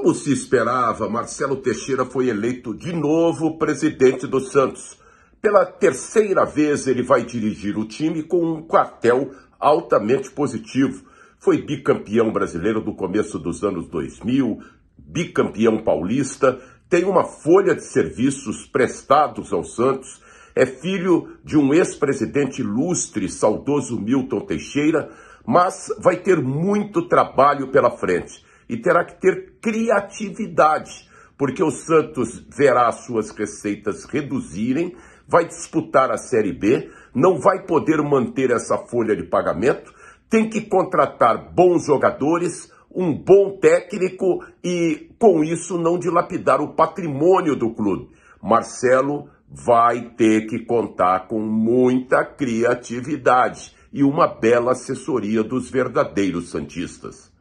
Como se esperava, Marcelo Teixeira foi eleito de novo presidente do Santos. Pela terceira vez, ele vai dirigir o time com um quartel altamente positivo. Foi bicampeão brasileiro do começo dos anos 2000, bicampeão paulista, tem uma folha de serviços prestados ao Santos, é filho de um ex-presidente ilustre, saudoso Milton Teixeira, mas vai ter muito trabalho pela frente e terá que ter criatividade, porque o Santos verá suas receitas reduzirem, vai disputar a Série B, não vai poder manter essa folha de pagamento, tem que contratar bons jogadores, um bom técnico e, com isso, não dilapidar o patrimônio do clube. Marcelo vai ter que contar com muita criatividade e uma bela assessoria dos verdadeiros Santistas.